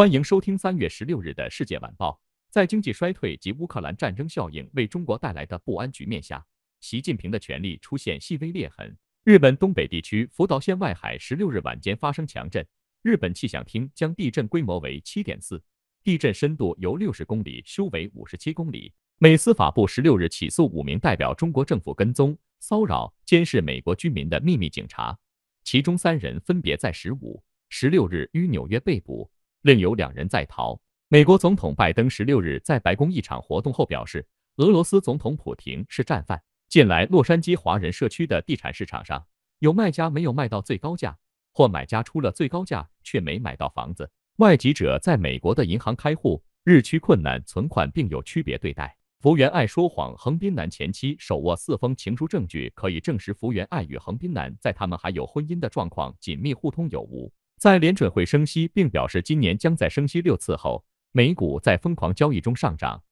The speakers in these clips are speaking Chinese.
欢迎收听三月十六日的世界晚报。在经济衰退及乌克兰战争效应为中国带来的不安局面下，习近平的权力出现细微裂痕。日本东北地区福岛县外海十六日晚间发生强震，日本气象厅将地震规模为七点四，地震深度由六十公里修为五十七公里。美司法部十六日起诉五名代表中国政府跟踪、骚扰、监视美国居民的秘密警察，其中三人分别在十五、十六日于纽约被捕。另有两人在逃。美国总统拜登十六日在白宫一场活动后表示，俄罗斯总统普廷是战犯。近来，洛杉矶华人社区的地产市场上，有卖家没有卖到最高价，或买家出了最高价却没买到房子。外籍者在美国的银行开户日趋困难，存款并有区别对待。福原爱说谎，横滨男前妻手握四封情书，证据可以证实福原爱与横滨男在他们还有婚姻的状况紧密互通有无。在联准会升息，并表示今年将在升息六次后，美股在疯狂交易中上涨。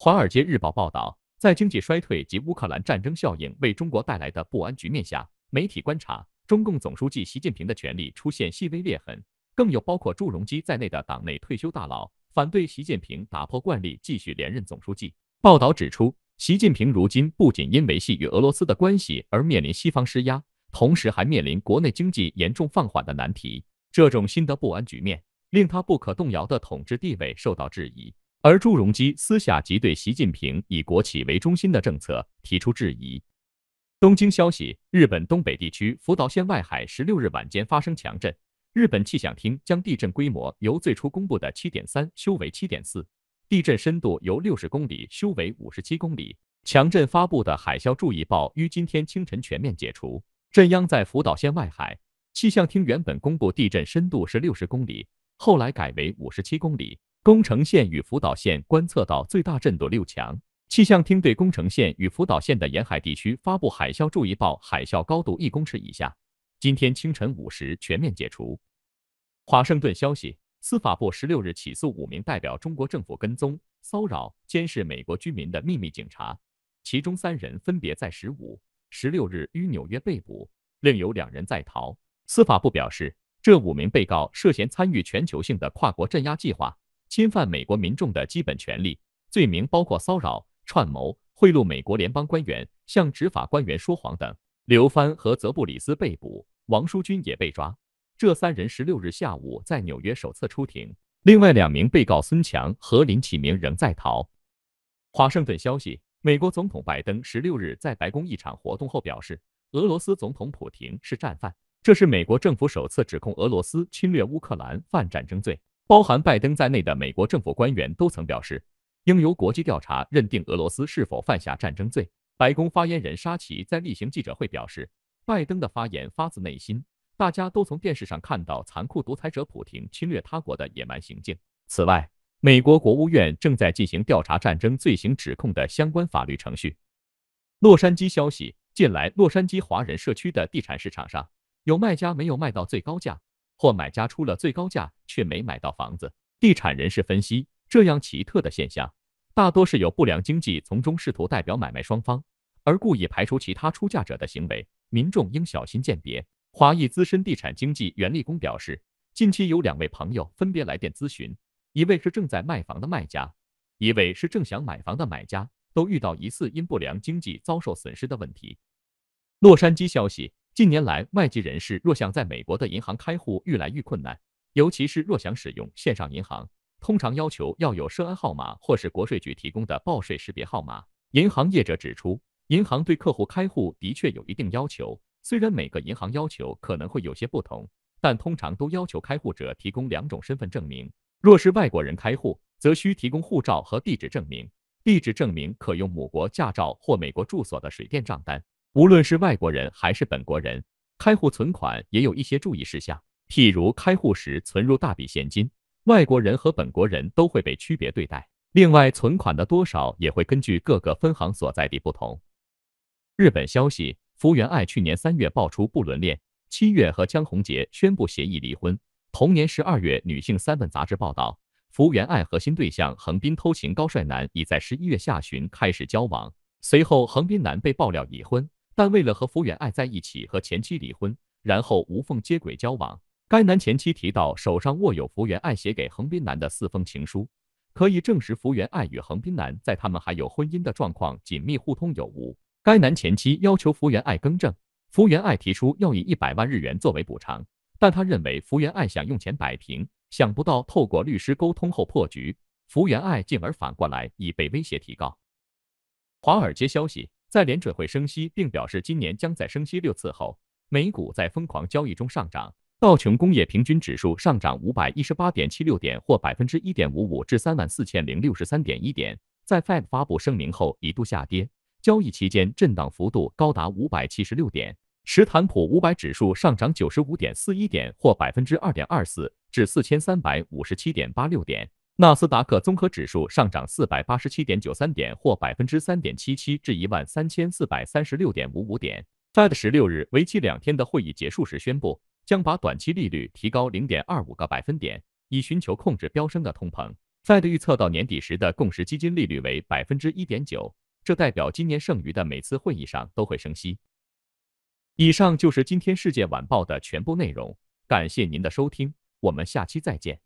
华尔街日报报道，在经济衰退及乌克兰战争效应为中国带来的不安局面下，媒体观察中共总书记习近平的权力出现细微裂痕，更有包括祝融基在内的党内退休大佬反对习近平打破惯例继续连任总书记。报道指出，习近平如今不仅因为系与俄罗斯的关系而面临西方施压，同时还面临国内经济严重放缓的难题。这种新的不安局面令他不可动摇的统治地位受到质疑，而朱镕基私下即对习近平以国企为中心的政策提出质疑。东京消息：日本东北地区福岛县外海十六日晚间发生强震，日本气象厅将地震规模由最初公布的七点三修为七点四，地震深度由六十公里修为五十七公里。强震发布的海啸注意报于今天清晨全面解除，震央在福岛县外海。气象厅原本公布地震深度是六十公里，后来改为五十七公里。宫城县与福岛县观测到最大震度六强。气象厅对宫城县与福岛县的沿海地区发布海啸注意报，海啸高度一公尺以下。今天清晨五时全面解除。华盛顿消息：司法部十六日起诉五名代表中国政府跟踪、骚扰、监视美国居民的秘密警察，其中三人分别在十五、十六日于纽约被捕，另有两人在逃。司法部表示，这五名被告涉嫌参与全球性的跨国镇压计划，侵犯美国民众的基本权利，罪名包括骚扰、串谋、贿赂美国联邦官员、向执法官员说谎等。刘帆和泽布里斯被捕，王淑君也被抓。这三人十六日下午在纽约首次出庭。另外两名被告孙强和林启明仍在逃。华盛顿消息：美国总统拜登十六日在白宫一场活动后表示，俄罗斯总统普廷是战犯。这是美国政府首次指控俄罗斯侵略乌克兰犯战争罪。包含拜登在内的美国政府官员都曾表示，应由国际调查认定俄罗斯是否犯下战争罪。白宫发言人沙奇在例行记者会表示，拜登的发言发自内心。大家都从电视上看到残酷独裁者普廷侵略他国的野蛮行径。此外，美国国务院正在进行调查战争罪行指控的相关法律程序。洛杉矶消息：近来，洛杉矶华人社区的地产市场上。有卖家没有卖到最高价，或买家出了最高价却没买到房子。地产人士分析，这样奇特的现象，大多是有不良经济从中试图代表买卖双方，而故意排除其他出价者的行为。民众应小心鉴别。华裔资深地产经纪袁立功表示，近期有两位朋友分别来电咨询，一位是正在卖房的卖家，一位是正想买房的买家，都遇到疑似因不良经济遭受损失的问题。洛杉矶消息。近年来，外籍人士若想在美国的银行开户愈来愈困难，尤其是若想使用线上银行，通常要求要有涉安号码或是国税局提供的报税识别号码。银行业者指出，银行对客户开户的确有一定要求，虽然每个银行要求可能会有些不同，但通常都要求开户者提供两种身份证明。若是外国人开户，则需提供护照和地址证明。地址证明可用母国驾照或美国住所的水电账单。无论是外国人还是本国人，开户存款也有一些注意事项。譬如开户时存入大笔现金，外国人和本国人都会被区别对待。另外，存款的多少也会根据各个分行所在地不同。日本消息：福原爱去年三月爆出不伦恋，七月和江宏杰宣布协议离婚。同年十二月，女性三本杂志报道，福原爱核心对象横滨偷情高帅男已在十一月下旬开始交往。随后，横滨男被爆料已婚。但为了和福原爱在一起，和前妻离婚，然后无缝接轨交往，该男前妻提到手上握有福原爱写给横滨男的四封情书，可以证实福原爱与横滨男在他们还有婚姻的状况紧密互通有无。该男前妻要求福原爱更正，福原爱提出要以一百万日元作为补偿，但他认为福原爱想用钱摆平，想不到透过律师沟通后破局，福原爱进而反过来已被威胁提告。华尔街消息。在联准会升息，并表示今年将在升息六次后，美股在疯狂交易中上涨。道琼工业平均指数上涨五百一十八点七六点，或百分之一点五五，至三万四千零六十三点一点。在 Fed 发布声明后一度下跌，交易期间震荡幅度高达五百七十六点。坦普五百指数上涨九十五点四一点，或百分之二点二四，至四千三百五十七点八六点。纳斯达克综合指数上涨四百八十七点九三点，或百分之三点七七，至一万三千四百三十六点五五点。Fed 十六日为期两天的会议结束时宣布，将把短期利率提高零点二五个百分点，以寻求控制飙升的通膨。Fed 预测到年底时的共识基金利率为百分之一点九，这代表今年剩余的每次会议上都会升息。以上就是今天世界晚报的全部内容，感谢您的收听，我们下期再见。